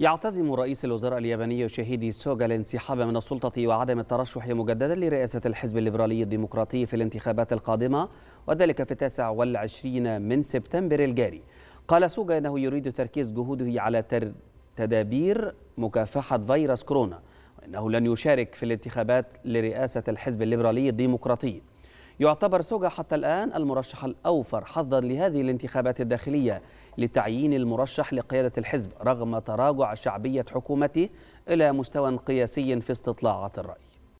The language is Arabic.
يعتزم رئيس الوزراء الياباني شهيدي سوغا الانسحاب من السلطة وعدم الترشح مجددا لرئاسة الحزب الليبرالي الديمقراطي في الانتخابات القادمة وذلك في 29 من سبتمبر الجاري قال سوغا أنه يريد تركيز جهوده على تر تدابير مكافحة فيروس كورونا وأنه لن يشارك في الانتخابات لرئاسة الحزب الليبرالي الديمقراطي يعتبر سوجا حتى الآن المرشح الأوفر حظا لهذه الانتخابات الداخلية لتعيين المرشح لقيادة الحزب رغم تراجع شعبية حكومته إلى مستوى قياسي في استطلاعات الرأي